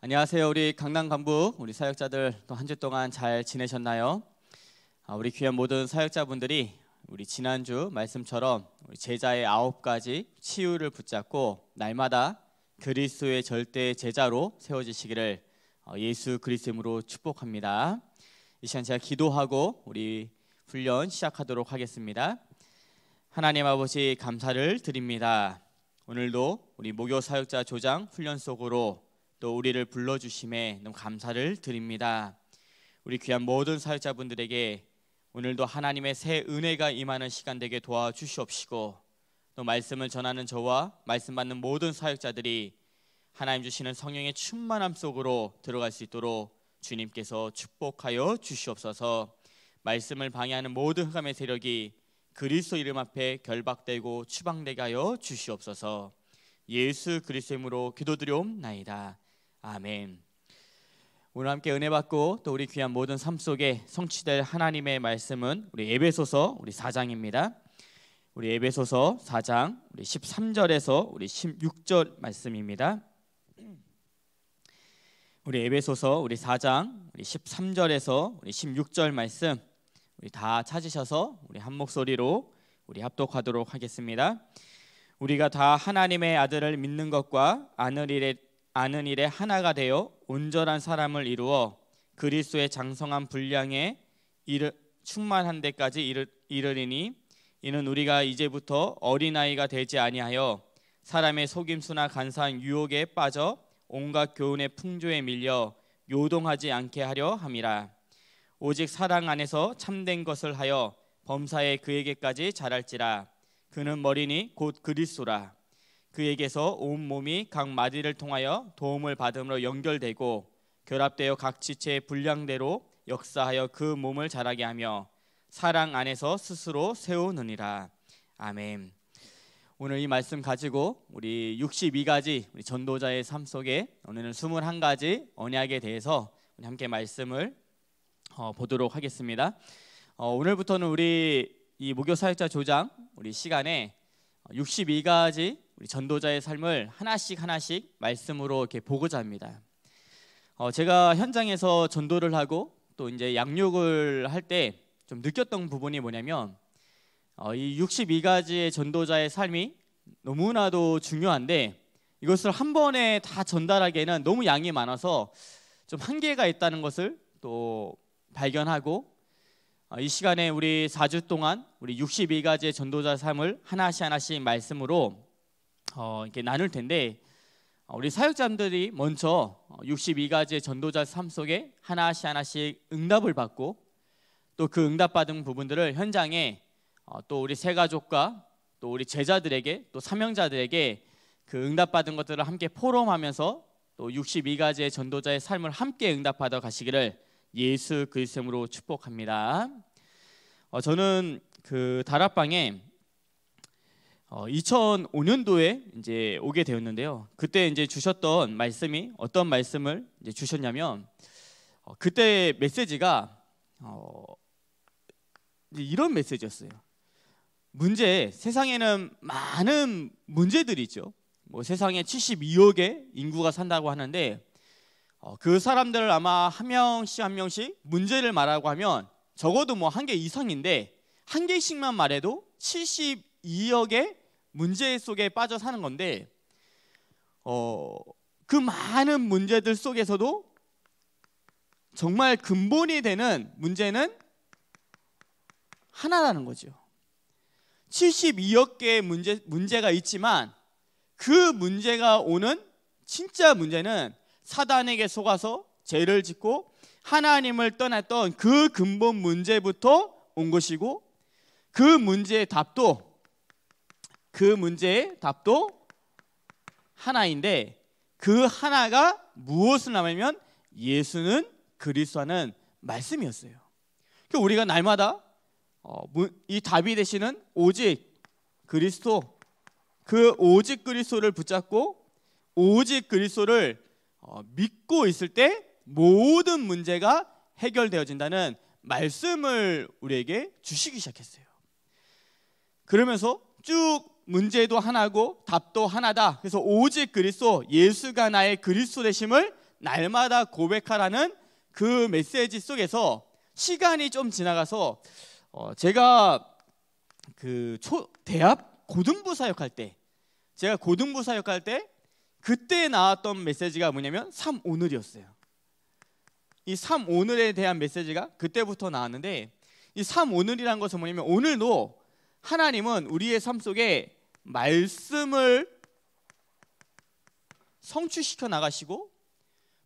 안녕하세요. 우리 강남 간부, 우리 사역자들 또 한 주 동안 잘 지내셨나요? 아, 우리 귀한 모든 사역자분들이 우리 지난주 말씀처럼 제자의 아홉 가지 치유를 붙잡고 날마다 그리스도의 절대 제자로 세워지시기를 어, 예수 그리스도로 축복합니다. 이 시간 제가 기도하고 우리 훈련 시작하도록 하겠습니다. 하나님 아버지 감사를 드립니다. 오늘도 우리 목요 사역자 조장 훈련 속으로 또 우리를 불러 주심에 너무 감사를 드립니다. 우리 귀한 모든 사역자분들에게 오늘도 하나님의 새 은혜가 임하는 시간 되게 도와주시옵시고 또 말씀을 전하는 저와 말씀 받는 모든 사역자들이 하나님 주시는 성령의 충만함 속으로 들어갈 수 있도록 주님께서 축복하여 주시옵소서. 말씀을 방해하는 모든 흑암의 세력이 그리스도 이름 앞에 결박되고 추방되게 하여 주시옵소서. 예수 그리스도 이름으로 기도드려옵나이다. 아멘. 오늘 함께 은혜 받고 또 우리 귀한 모든 삶 속에 성취될 하나님의 말씀은 우리 에베소서 우리 4장입니다. 우리 에베소서 4장 우리 13절에서 우리 16절 말씀입니다. 우리 에베소서 우리 4장 우리 13절에서 우리 16절 말씀 우리 다 찾으셔서 우리 한 목소리로 우리 합독하도록 하겠습니다. 우리가 다 하나님의 아들을 믿는 것과 아는 일에 아는 일에 하나가 되어 온전한 사람을 이루어 그리스도의 장성한 분량에 이르, 충만한 데까지 이르, 이르리니 이는 우리가 이제부터 어린아이가 되지 아니하여 사람의 속임수나 간사한 유혹에 빠져 온갖 교훈의 풍조에 밀려 요동하지 않게 하려 함이라 오직 사랑 안에서 참된 것을 하여 범사에 그에게까지 자랄지라 그는 머리니 곧 그리스도라 그에게서 온 몸이 각 마디를 통하여 도움을 받음으로 연결되고 결합되어 각 지체의 분량대로 역사하여 그 몸을 자라게 하며 사랑 안에서 스스로 세우느니라. 아멘. 오늘 이 말씀 가지고 우리 62가지 우리 전도자의 삶 속에 오늘은 21가지 언약에 대해서 함께 말씀을 어, 보도록 하겠습니다. 어, 오늘부터는 우리 이 목요 사역자 조장 우리 시간에 62가지 우리 전도자의 삶을 하나씩 하나씩 말씀으로 이렇게 보고자 합니다. 어, 제가 현장에서 전도를 하고 또 이제 양육을 할 때 좀 느꼈던 부분이 뭐냐면 어, 이 62가지의 전도자의 삶이 너무나도 중요한데 이것을 한 번에 다 전달하기에는 너무 양이 많아서 좀 한계가 있다는 것을 또 발견하고 어, 이 시간에 우리 4주 동안 우리 62가지의 전도자 삶을 하나씩 하나씩 말씀으로 어, 이렇게 나눌 텐데 어, 우리 사역자들이 먼저 62가지의 어, 전도자 삶 속에 하나씩 하나씩 응답을 받고 또 그 응답받은 부분들을 현장에 어, 또 우리 새 가족과 또 우리 제자들에게 또 사명자들에게 그 응답받은 것들을 함께 포럼하면서 또 62가지의 전도자의 삶을 함께 응답받아 가시기를 예수 그리스도로 축복합니다. 저는 그 다락방에 어, 2005년도에 이제 오게 되었는데요. 그때 이제 주셨던 말씀이 어떤 말씀을 이제 주셨냐면 어, 그때 메시지가 어, 이런 메시지였어요. 문제 세상에는 많은 문제들이 있죠. 뭐 세상에 72억의 인구가 산다고 하는데 어, 그 사람들을 아마 한 명씩 한 명씩 문제를 말하고 하면 적어도 뭐 한 개 이상인데 한 개씩만 말해도 72억의 문제 속에 빠져 사는 건데 어, 그 많은 문제들 속에서도 정말 근본이 되는 문제는 하나라는 거죠. 72억 개의 문제, 문제가 있지만 그 문제가 오는 진짜 문제는 사단에게 속아서 죄를 짓고 하나님을 떠났던 그 근본 문제부터 온 것이고 그 문제의 답도 그 문제의 답도 하나인데 그 하나가 무엇을 남으면 예수는 그리스도 하는 말씀이었어요. 그 우리가 날마다 어, 이 답이 되시는 오직 그리스도 그 오직 그리스도를 붙잡고 오직 그리스도를 어, 믿고 있을 때 모든 문제가 해결되어진다는 말씀을 우리에게 주시기 시작했어요. 그러면서 쭉 문제도 하나고 답도 하나다. 그래서 오직 그리스도 예수가 나의 그리스도 되심을 날마다 고백하라는 그 메시지 속에서 시간이 좀 지나가서 어 제가 그 초 대학 고등부 사역할 때 제가 고등부 사역할 때 그때 나왔던 메시지가 뭐냐면 삼 오늘이었어요. 이삼 오늘에 대한 메시지가 그때부터 나왔는데 이삼 오늘이란 것은 뭐냐면 오늘도 하나님은 우리의 삶 속에 말씀을 성취시켜 나가시고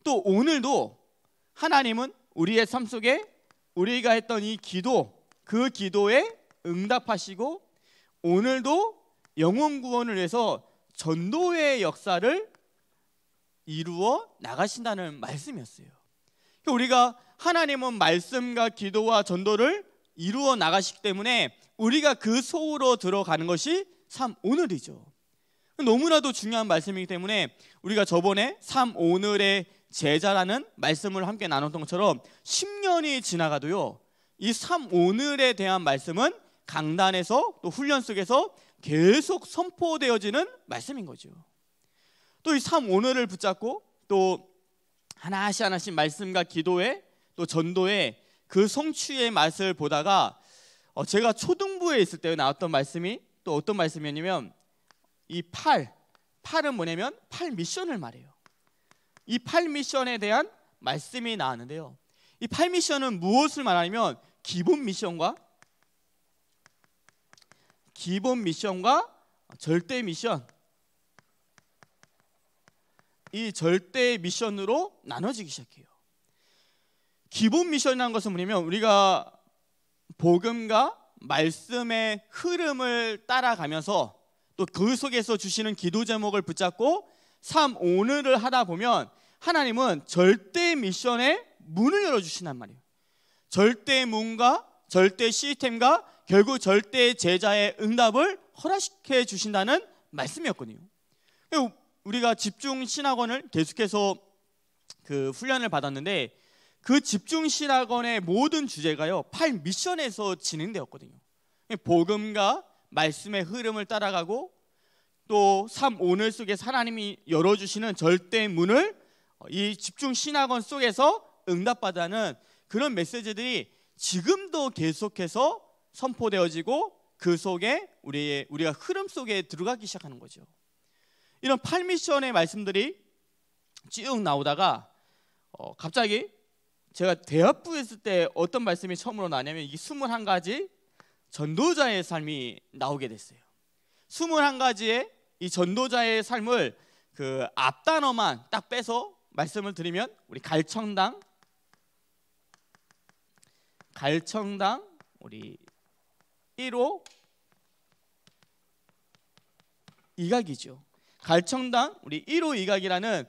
또 오늘도 하나님은 우리의 삶 속에 우리가 했던 이 기도 그 기도에 응답하시고 오늘도 영혼 구원을 위해서 전도의 역사를 이루어 나가신다는 말씀이었어요. 그러니까 우리가 하나님은 말씀과 기도와 전도를 이루어 나가시기 때문에 우리가 그 소으로 들어가는 것이 3 오늘이죠. 너무나도 중요한 말씀이기 때문에 우리가 저번에 3 오늘의 제자라는 말씀을 함께 나눴던 것처럼 10년이 지나가도요. 이3 오늘에 대한 말씀은 강단에서 또 훈련 속에서 계속 선포되어지는 말씀인 거죠. 또이3 오늘을 붙잡고 또 하나씩 하나씩 말씀과 기도에 또 전도에 그 성취의 맛을 보다가 어, 제가 초등부에 있을 때 나왔던 말씀이 또 어떤 말씀이냐면 이 팔, 팔은 뭐냐면 팔 미션을 말해요. 이팔 미션에 대한 말씀이 나왔는데요. 이팔 미션은 무엇을 말하냐면 기본 미션과 기본 미션과 절대 미션 이 절대 미션으로 나눠지기 시작해요. 기본 미션이라는 것은 뭐냐면 우리가 복음과 말씀의 흐름을 따라가면서 또 그 속에서 주시는 기도 제목을 붙잡고 삶 오늘을 하다 보면 하나님은 절대 미션에 문을 열어주신단 말이에요. 절대 문과 절대 시스템과 결국 절대 제자의 응답을 허락해 주신다는 말씀이었거든요. 우리가 집중 신학원을 계속해서 그 훈련을 받았는데 그 집중 신학원의 모든 주제가요. 8 미션에서 진행되었거든요. 복음과 말씀의 흐름을 따라가고 또 삶 오늘 속에 하나님이 열어 주시는 절대 문을 이 집중 신학원 속에서 응답받아는 그런 메시지들이 지금도 계속해서 선포되어지고 그 속에 우리의 우리가 흐름 속에 들어가기 시작하는 거죠. 이런 팔미션의 말씀들이 쭉 나오다가 어, 갑자기 제가 대학부 했을 때 어떤 말씀이 처음으로 나냐면 이 21가지 전도자의 삶이 나오게 됐어요. 21가지의 이 전도자의 삶을 그 앞단어만 딱 빼서 말씀을 드리면 우리 갈청당 갈청당 우리 1호 이각이죠. 갈청당 우리 1호 이각이라는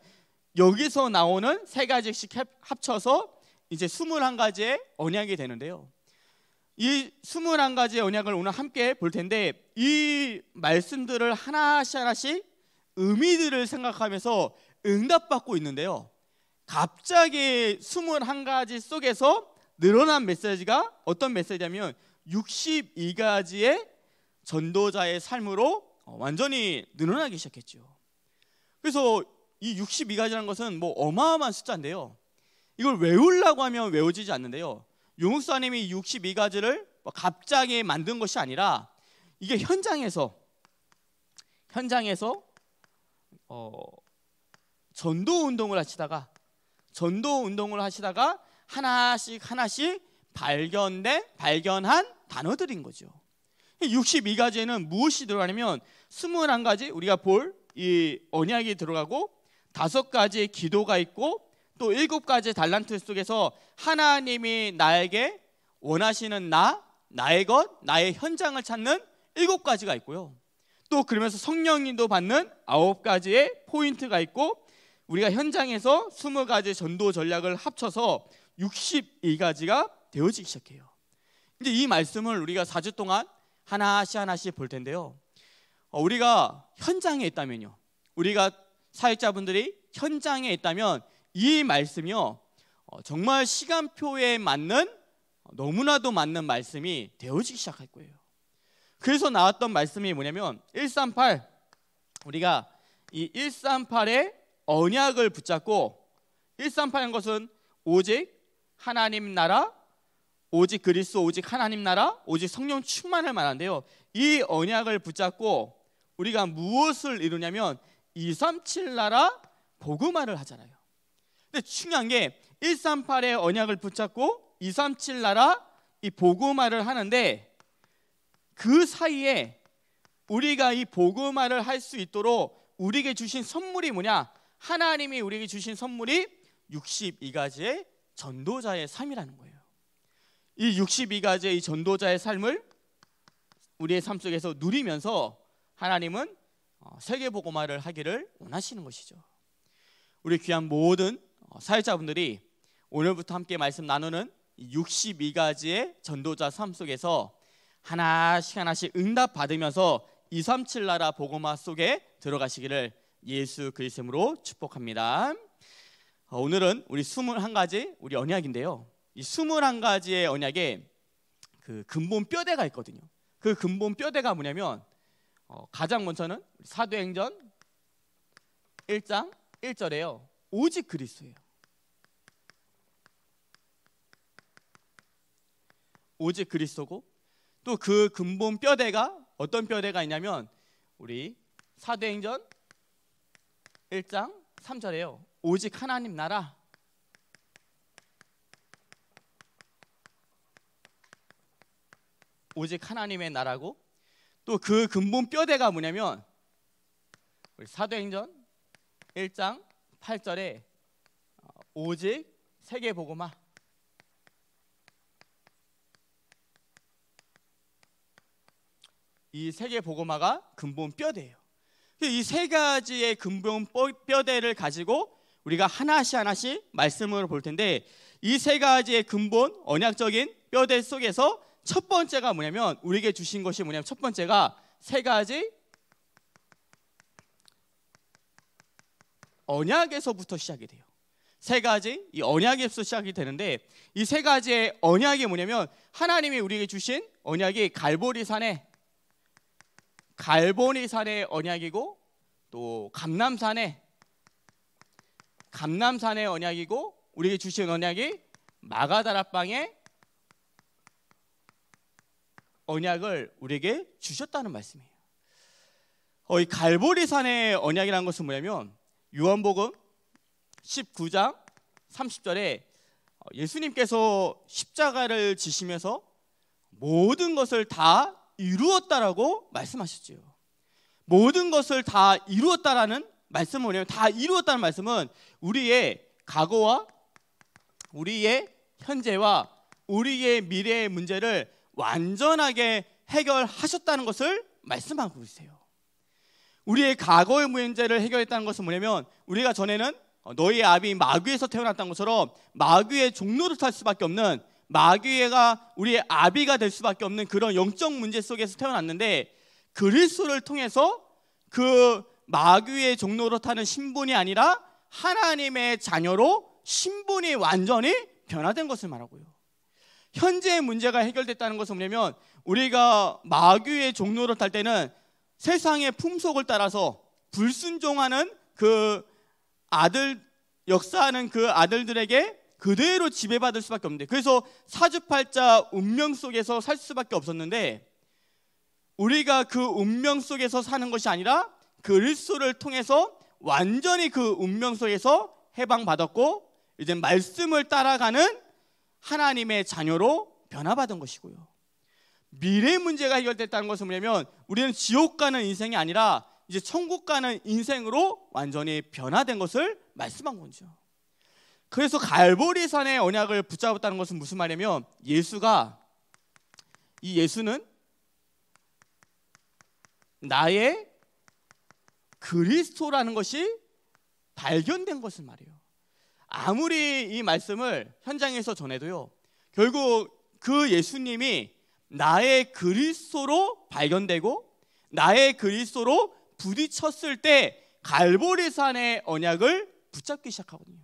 여기서 나오는 세 가지씩 합쳐서 이제 21가지의 언약이 되는데요. 이 21가지의 언약을 오늘 함께 볼 텐데 이 말씀들을 하나씩 하나씩 의미들을 생각하면서 응답받고 있는데요. 갑자기 21가지 속에서 늘어난 메시지가 어떤 메시지냐면 62가지의 전도자의 삶으로 완전히 늘어나기 시작했죠. 그래서 이 62가지라는 것은 뭐 어마어마한 숫자인데요. 이걸 외우려고 하면 외워지지 않는데요. 용목사님이 62가지를 갑자기 만든 것이 아니라 이게 현장에서 현장에서 어, 전도 운동을 하시다가 전도 운동을 하시다가 하나씩 하나씩 발견된 발견한 단어들인 거죠. 62가지에는 무엇이 들어가냐면 21가지 우리가 볼 이 언약이 들어가고 다가지 기도가 있고 또 일곱 가지 달란트 속에서 하나님이 나에게 원하시는 나, 나의 것, 나의 현장을 찾는 일곱 가지가 있고요. 또 그러면서 성령님도 받는 아홉 가지의 포인트가 있고 우리가 현장에서 스무 가지 전도 전략을 합쳐서 62가지가 되어지기 시작해요. 이제 이 말씀을 우리가 4주 동안 하나씩 하나씩 볼 텐데요. 어, 우리가 현장에 있다면요. 우리가 사역자분들이 현장에 있다면 이 말씀이요. 어, 정말 시간표에 맞는 너무나도 맞는 말씀이 되어지기 시작할 거예요. 그래서 나왔던 말씀이 뭐냐면 138 우리가 이 138의 언약을 붙잡고 138인 것은 오직 하나님 나라 오직 그리스도 오직 하나님 나라 오직 성령 충만을 말한데요. 이 언약을 붙잡고 우리가 무엇을 이루냐면 237 나라 복음화를 하잖아요. 근데 중요한 게 138의 언약을 붙잡고 237 나라 이 보고말을 하는데 그 사이에 우리가 이 보고말을 할 수 있도록 우리에게 주신 선물이 뭐냐? 하나님이 우리에게 주신 선물이 62가지의 전도자의 삶이라는 거예요. 이 62가지의 전도자의 삶을 우리의 삶 속에서 누리면서 하나님은 어, 세계 보고말을 하기를 원하시는 것이죠. 우리 귀한 모든 어, 사회자분들이 오늘부터 함께 말씀 나누는 62가지의 전도자 삶 속에서 하나씩 하나씩 응답 받으면서 237 나라 복음화 속에 들어가시기를 예수 그리스도로 축복합니다. 어, 오늘은 우리 21가지 우리 언약인데요. 이 21가지의 언약에 그 근본 뼈대가 있거든요. 그 근본 뼈대가 뭐냐면 어, 가장 먼저는 사도행전 1장 1절에요. 오직 그리스도예요. 오직 그리스도고 또 그 근본 뼈대가 어떤 뼈대가 있냐면 우리 사도행전 1장 3절에요. 오직 하나님 나라 오직 하나님의 나라고 또 그 근본 뼈대가 뭐냐면 우리 사도행전 1장 8절에 어, 오직 세계 보고마 이 세계 보고마가 근본 뼈대예요. 이 세 가지의 근본 뼈대를 가지고 우리가 하나씩 하나씩 말씀을 볼 텐데 이 세 가지의 근본 언약적인 뼈대 속에서 첫 번째가 뭐냐면 우리에게 주신 것이 뭐냐면 첫 번째가 세 가지 언약에서부터 시작이 돼요. 세 가지 이 언약에서 시작이 되는데 이 세 가지의 언약이 뭐냐면 하나님이 우리에게 주신 언약이 갈보리 산에 갈보니산의 언약이고 또 감남산의 감남산의 언약이고 우리에게 주신 언약이 마가다라방의 언약을 우리에게 주셨다는 말씀이에요. 어, 이 갈보리산의 언약이라는 것은 뭐냐면 요한복음 19장 30절에 어, 예수님께서 십자가를 지시면서 모든 것을 다 이루었다라고 말씀하셨지요. 모든 것을 다 이루었다라는 말씀은 뭐냐면 다 이루었다는 말씀은 우리의 과거와 우리의 현재와 우리의 미래의 문제를 완전하게 해결하셨다는 것을 말씀하고 있어요. 우리의 과거의 문제를 해결했다는 것은 뭐냐면 우리가 전에는 너희 아비 마귀에서 태어났다는 것처럼 마귀의 종로를 탈 수밖에 없는 마귀가 우리의 아비가 될 수밖에 없는 그런 영적 문제 속에서 태어났는데 그리스도를 통해서 그 마귀의 종로로 타는 신분이 아니라 하나님의 자녀로 신분이 완전히 변화된 것을 말하고요. 현재의 문제가 해결됐다는 것은 뭐냐면 우리가 마귀의 종로로 탈 때는 세상의 품속을 따라서 불순종하는 그 아들 역사하는 그 아들들에게 그대로 지배받을 수밖에 없는데 그래서 사주팔자 운명 속에서 살 수밖에 없었는데 우리가 그 운명 속에서 사는 것이 아니라 그릴스를 통해서 완전히 그 운명 속에서 해방받았고 이제 말씀을 따라가는 하나님의 자녀로 변화받은 것이고요. 미래 문제가 해결됐다는 것은 뭐냐면 우리는 지옥 가는 인생이 아니라 이제 천국 가는 인생으로 완전히 변화된 것을 말씀한 거죠. 그래서 갈보리산의 언약을 붙잡았다는 것은 무슨 말이냐면 예수가 이 예수는 나의 그리스도라는 것이 발견된 것을 말이에요. 아무리 이 말씀을 현장에서 전해도요. 결국 그 예수님이 나의 그리스도로 발견되고 나의 그리스도로 부딪혔을 때 갈보리산의 언약을 붙잡기 시작하거든요.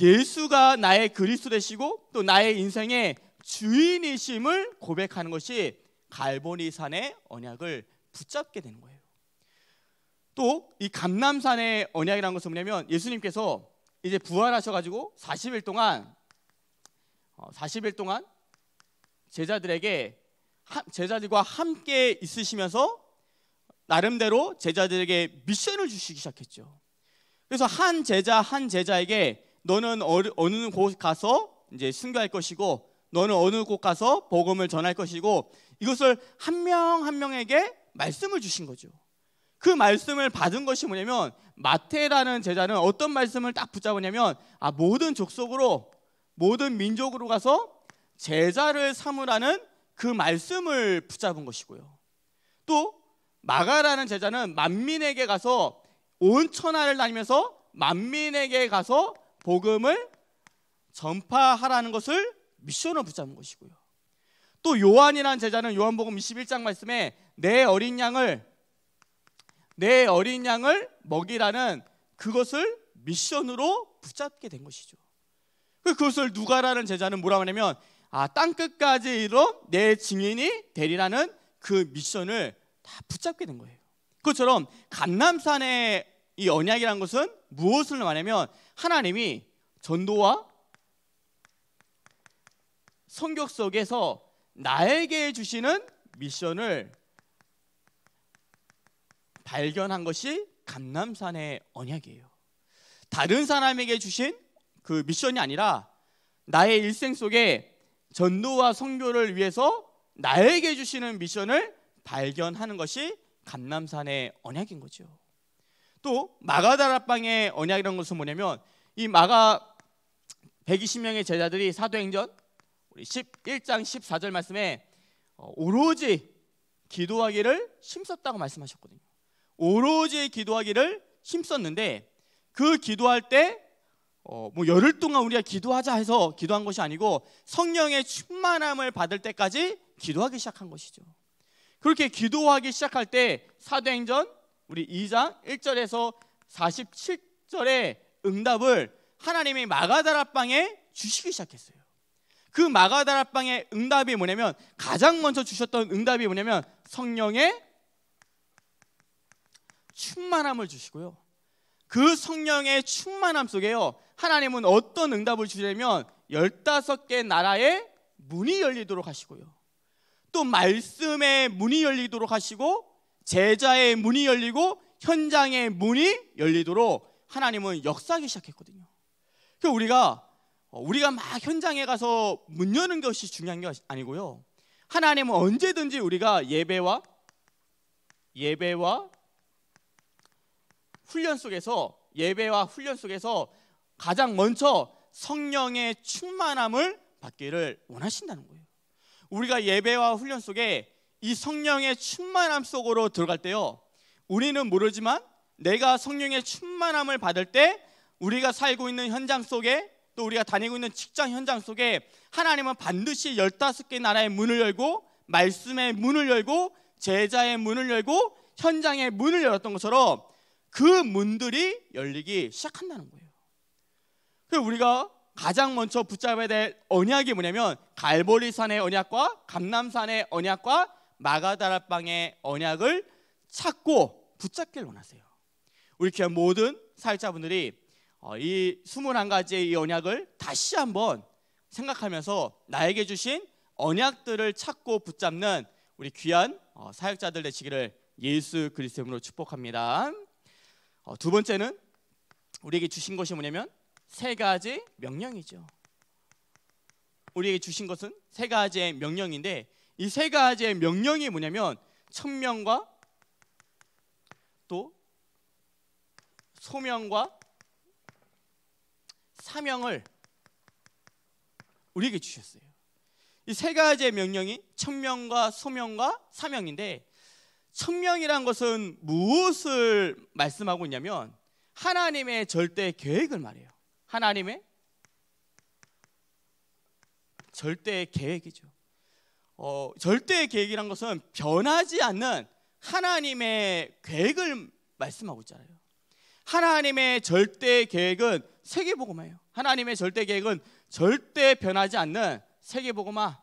예수가 나의 그리스도 되시고 또 나의 인생의 주인이심을 고백하는 것이 갈보니산의 언약을 붙잡게 되는 거예요. 또 이 감남산의 언약이라는 것은 뭐냐면 예수님께서 이제 부활하셔가지고 40일 동안 40일 어, 동안 제자들에게 제자들과 함께 있으시면서 나름대로 제자들에게 미션을 주시기 시작했죠. 그래서 한 제자 한 제자에게 너는 어느 곳 가서 이제 순교할 것이고 너는 어느 곳 가서 복음을 전할 것이고 이것을 한 명한 한 명에게 말씀을 주신 거죠. 그 말씀을 받은 것이 뭐냐면 마태라는 제자는 어떤 말씀을 딱 붙잡으냐면 아 모든 족속으로 모든 민족으로 가서 제자를 삼으라는 그 말씀을 붙잡은 것이고요. 또 마가라는 제자는 만민에게 가서 온 천하를 다니면서 만민에게 가서 복음을 전파하라는 것을 미션으로 붙잡은 것이고요. 또 요한이라는 제자는 요한복음 21장 말씀에 내 어린 양을 내 어린 양을 먹이라는 그것을 미션으로 붙잡게 된 것이죠. 그 그것을 누가라는 제자는 뭐라 하냐면 아, 땅 끝까지 이뤄 내 증인이 되리라는 그 미션을 다 붙잡게 된 거예요. 그처럼 감남산에 이 언약이라는 것은 무엇을 말하냐면 하나님이 전도와 성격 속에서 나에게 주시는 미션을 발견한 것이 감남산의 언약이에요. 다른 사람에게 주신 그 미션이 아니라 나의 일생 속에 전도와 선교를 위해서 나에게 주시는 미션을 발견하는 것이 감남산의 언약인 거죠. 또 마가다라빵의 언약이라는 것은 뭐냐면 이 마가 120명의 제자들이 사도행전 우리 11장 14절 말씀에 어, 오로지 기도하기를 힘썼다고 말씀하셨거든요. 오로지 기도하기를 힘썼는데 그 기도할 때 어, 뭐 열흘 동안 우리가 기도하자 해서 기도한 것이 아니고 성령의 충만함을 받을 때까지 기도하기 시작한 것이죠. 그렇게 기도하기 시작할 때 사도행전 우리 2장 1절에서 47절의 응답을 하나님이 마가다라 방에 주시기 시작했어요. 그 마가다라 방의 응답이 뭐냐면 가장 먼저 주셨던 응답이 뭐냐면 성령의 충만함을 주시고요. 그 성령의 충만함 속에요. 하나님은 어떤 응답을 주려면 15개 나라의 문이 열리도록 하시고요. 또 말씀의 문이 열리도록 하시고 제자의 문이 열리고 현장의 문이 열리도록 하나님은 역사하기 시작했거든요. 그 우리가 어, 우리가 막 현장에 가서 문 여는 것이 중요한 게 아니고요. 하나님은 언제든지 우리가 예배와 예배와 훈련 속에서 예배와 훈련 속에서 가장 먼저 성령의 충만함을 받기를 원하신다는 거예요. 우리가 예배와 훈련 속에 이 성령의 충만함 속으로 들어갈 때요. 우리는 모르지만 내가 성령의 충만함을 받을 때 우리가 살고 있는 현장 속에 또 우리가 다니고 있는 직장 현장 속에 하나님은 반드시 15개 나라의 문을 열고 말씀의 문을 열고 제자의 문을 열고 현장의 문을 열었던 것처럼 그 문들이 열리기 시작한다는 거예요. 그래서 우리가 가장 먼저 붙잡아야 될 언약이 뭐냐면 갈보리산의 언약과 감남산의 언약과 마가다락방의 언약을 찾고 붙잡길 원하세요. 우리 귀한 모든 사역자분들이 어, 이 21가지의 이 언약을 다시 한번 생각하면서 나에게 주신 언약들을 찾고 붙잡는 우리 귀한 어, 사역자들 되시기를 예수 그리스도 이으로 축복합니다. 어, 두 번째는 우리에게 주신 것이 뭐냐면 세 가지 명령이죠. 우리에게 주신 것은 세 가지의 명령인데 이세 가지의 명령이 뭐냐면 천명과 또 소명과 사명을 우리에게 주셨어요. 이 세 가지의 명령이 천명과 소명과 사명인데 천명이란 것은 무엇을 말씀하고 있냐면 하나님의 절대 계획을 말해요. 하나님의 절대 계획이죠. 어, 절대 계획이란 것은 변하지 않는 하나님의 계획을 말씀하고 있잖아요. 하나님의 절대 계획은 세계복음화예요. 하나님의 절대 계획은 절대 변하지 않는 세계복음화.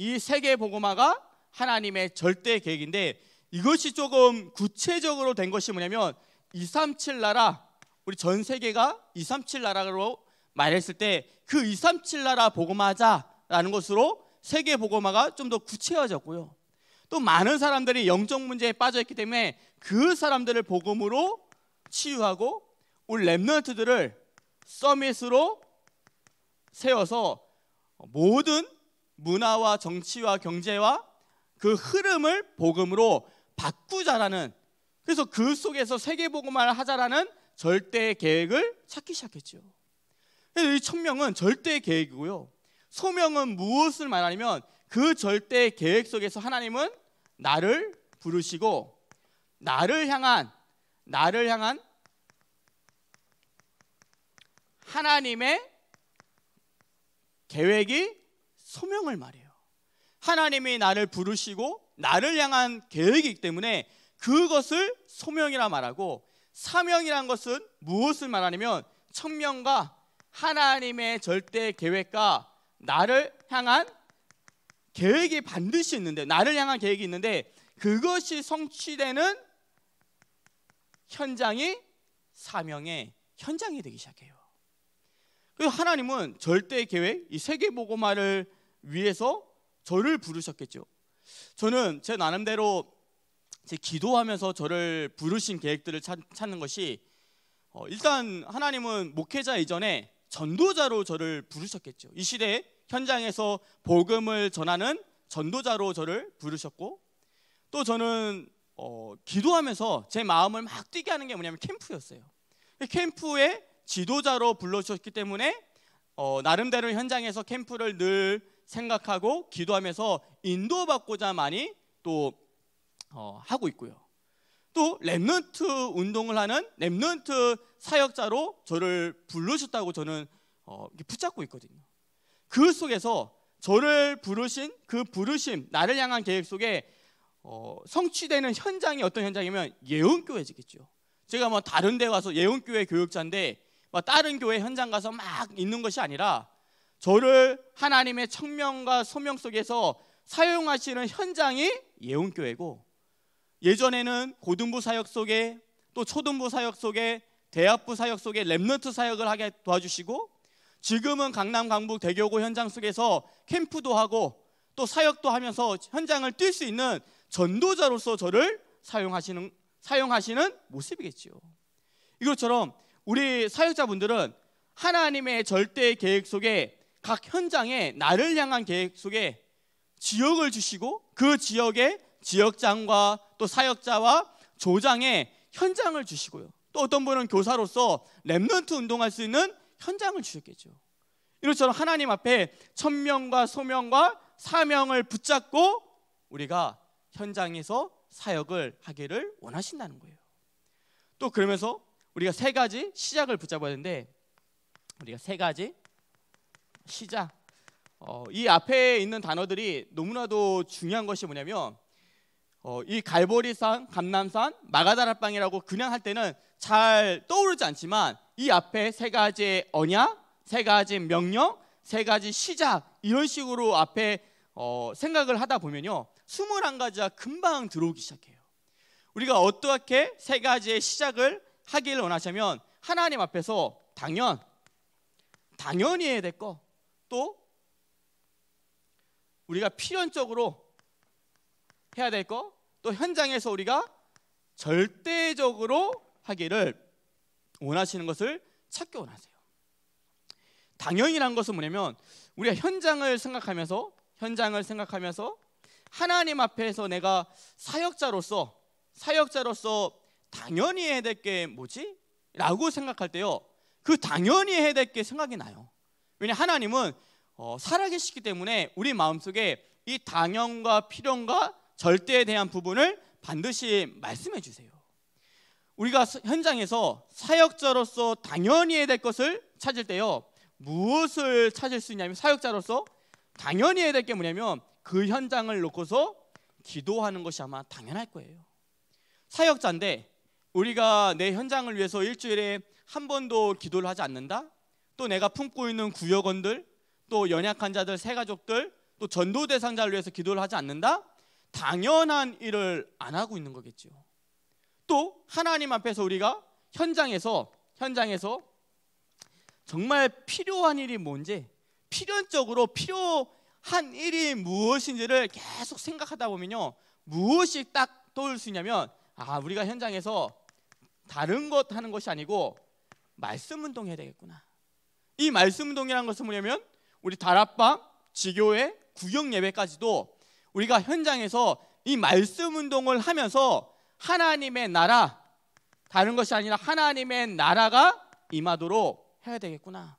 이 세계복음화가 하나님의 절대 계획인데 이것이 조금 구체적으로 된 것이 뭐냐면 237 나라 우리 전 세계가 237 나라로 말했을 때 그237 나라 복음하자 라는 것으로 세계 보고마가좀 더 구체화졌고요. 또 많은 사람들이 영적 문제에 빠져 있기 때문에 그 사람들을 복음으로 치유하고 우리 랩넌트들을 서밋으로 세워서 모든 문화와 정치와 경제와 그 흐름을 복음으로 바꾸자라는 그래서 그 속에서 세계 복음화를 하자라는 절대 계획을 찾기 시작했죠. 이 천명은 절대 계획이고요. 소명은 무엇을 말하냐면 그 절대 계획 속에서 하나님은 나를 부르시고 나를 향한 나를 향한 하나님의 계획이 소명을 말해요. 하나님이 나를 부르시고 나를 향한 계획이기 때문에 그것을 소명이라 말하고 사명이란 것은 무엇을 말하냐면 천명과 하나님의 절대 계획과 나를 향한 계획이 반드시 있는데 나를 향한 계획이 있는데 그것이 성취되는 현장이 사명의 현장이 되기 시작해요. 그래서 하나님은 절대 계획 이 세계 보고말을 위해서 저를 부르셨겠죠. 저는 제 나름대로 제 기도하면서 저를 부르신 계획들을 찾, 는 것이 어, 일단 하나님은 목회자 이전에 전도자로 저를 부르셨겠죠. 이 시대 현장에서 복음을 전하는 전도자로 저를 부르셨고 또 저는 어, 기도하면서 제 마음을 막 뛰게 하는 게 뭐냐면 캠프였어요. 캠프의 지도자로 불러주셨기 때문에 어, 나름대로 현장에서 캠프를 늘 생각하고 기도하면서 인도받고자 많이 또 어, 하고 있고요. 또 렘넌트 운동을 하는 렘넌트 사역자로 저를 부르셨다고 저는 어, 붙잡고 있거든요. 그 속에서 저를 부르신 그 부르심 나를 향한 계획 속에 어, 성취되는 현장이 어떤 현장이면 예언교회지겠죠. 제가 뭐 다른 데 가서 예언교회 교육자인데 막 뭐 다른 교회 현장 가서 막 있는 것이 아니라 저를 하나님의 청명과 소명 속에서 사용하시는 현장이 예언교회고 예전에는 고등부 사역 속에 또 초등부 사역 속에 대학부 사역 속에 랩너트 사역을 하게 도와주시고 지금은 강남 강북 대교고 현장 속에서 캠프도 하고 또 사역도 하면서 현장을 뛸 수 있는 전도자로서 저를 사용하시는 사용하시는 모습이겠지요. 이것처럼 우리 사역자분들은 하나님의 절대 계획 속에 각 현장에 나를 향한 계획 속에 지역을 주시고 그 지역에 지역장과 또 사역자와 조장의 현장을 주시고요. 또 어떤 분은 교사로서 랩넌트 운동할 수 있는 현장을 주셨겠죠. 이것처럼 하나님 앞에 천명과 소명과 사명을 붙잡고 우리가 현장에서 사역을 하기를 원하신다는 거예요. 또 그러면서 우리가 세 가지 시작을 붙잡아야 되는데 우리가 세 가지 시작 어, 이 앞에 있는 단어들이 너무나도 중요한 것이 뭐냐면 어, 이 갈보리산, 감남산, 마가다라빵이라고 그냥 할 때는 잘 떠오르지 않지만 이 앞에 세 가지의 언약, 세 가지 의 명령, 세 가지 시작 이런 식으로 앞에 어, 생각을 하다 보면요. 21가지가 금방 들어오기 시작해요. 우리가 어떻게 세 가지의 시작을 하길 원하자면 하나님 앞에서 당연, 당연히 해야 될 거, 또 우리가 필연적으로 해야 될 거, 또 현장에서 우리가 절대적으로 하기를 원하시는 것을 찾기 원하세요. 당연이란 것은 뭐냐면 우리가 현장을 생각하면서 현장을 생각하면서 하나님 앞에서 내가 사역자로서 사역자로서 당연히 해야 될 게 뭐지? 라고 생각할 때요. 그 당연히 해야 될 게 생각이 나요. 왜냐 하나님은 어, 살아계시기 때문에 우리 마음속에 이 당연과 필연과 절대에 대한 부분을 반드시 말씀해 주세요. 우리가 현장에서 사역자로서 당연히 해야 될 것을 찾을 때요. 무엇을 찾을 수 있냐면 사역자로서 당연히 해야 될 게 뭐냐면 그 현장을 놓고서 기도하는 것이 아마 당연할 거예요. 사역자인데 우리가 내 현장을 위해서 일주일에 한 번도 기도를 하지 않는다? 또 내가 품고 있는 구역원들, 또 연약한 자들, 새 가족들, 또 전도 대상자를 위해서 기도를 하지 않는다? 당연한 일을 안 하고 있는 거겠죠. 또 하나님 앞에서 우리가 현장에서 현장에서 정말 필요한 일이 뭔지 필연적으로 필요한 일이 무엇인지를 계속 생각하다 보면요 무엇이 딱 떠올 수 있냐면 아 우리가 현장에서 다른 것 하는 것이 아니고 말씀 운동해야 되겠구나 이 말씀 운동이라는 것은 뭐냐면 우리 다락방 지교회 구역 예배까지도 우리가 현장에서 이 말씀 운동을 하면서 하나님의 나라 다른 것이 아니라 하나님의 나라가 임하도록 해야 되겠구나.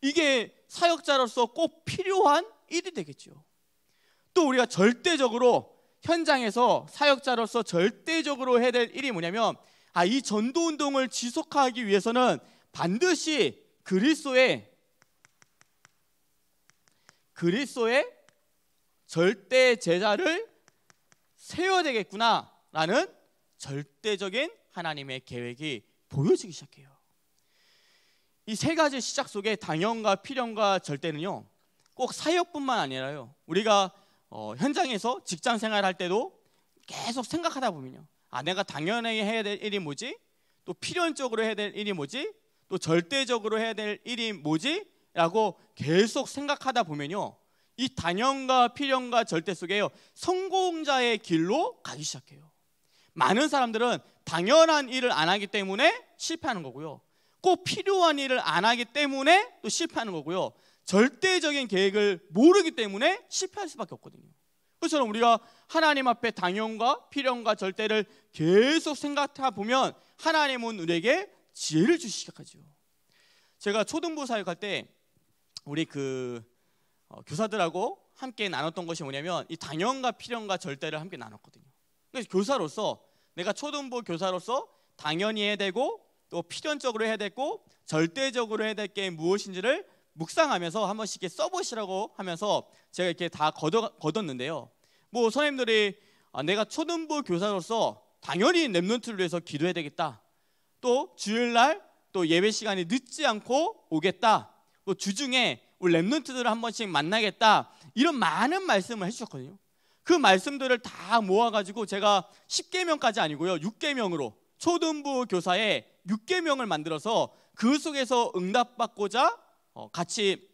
이게 사역자로서 꼭 필요한 일이 되겠죠. 또 우리가 절대적으로 현장에서 사역자로서 절대적으로 해야 될 일이 뭐냐면 아, 이 전도 운동을 지속하기 위해서는 반드시 그리스도의 그리스도의 절대 제자를 세워야 되겠구나라는 절대적인 하나님의 계획이 보여지기 시작해요. 이 세 가지 시작 속에 당연과 필연과 절대는요. 꼭 사역뿐만 아니라요. 우리가 어, 현장에서 직장 생활할 때도 계속 생각하다 보면요. 아 내가 당연하 해야 될 일이 뭐지? 또 필연적으로 해야 될 일이 뭐지? 또 절대적으로 해야 될 일이 뭐지? 라고 계속 생각하다 보면요. 이 단연과 필연과 절대 속에요. 성공자의 길로 가기 시작해요. 많은 사람들은 당연한 일을 안 하기 때문에 실패하는 거고요. 꼭 필요한 일을 안 하기 때문에 또 실패하는 거고요. 절대적인 계획을 모르기 때문에 실패할 수밖에 없거든요. 그처럼 우리가 하나님 앞에 당연과 필연과 절대를 계속 생각하 보면 하나님은 우리에게 지혜를 주시기 시작하죠. 제가 초등부 사역할 때 우리 그 어, 교사들하고 함께 나눴던 것이 뭐냐면 이 당연과 필연과 절대를 함께 나눴거든요. 그래서 그러니까 교사로서 내가 초등부 교사로서 당연히 해야 되고 또 필연적으로 해야 되고 절대적으로 해야 될 게 무엇인지를 묵상하면서 한 번씩 써보시라고 하면서 제가 이렇게 다 거둬, 는데요뭐 선생님들이 아, 내가 초등부 교사로서 당연히 랩런트를 위해서 기도해야 되겠다. 또 주일날 또 예배 시간이 늦지 않고 오겠다. 또 뭐 주중에 우리 랩런트들을 한 번씩 만나겠다 이런 많은 말씀을 해주셨거든요. 그 말씀들을 다 모아가지고 제가 10개명까지 아니고요 6개명으로 초등부 교사의 6개명을 만들어서 그 속에서 응답받고자 어, 같이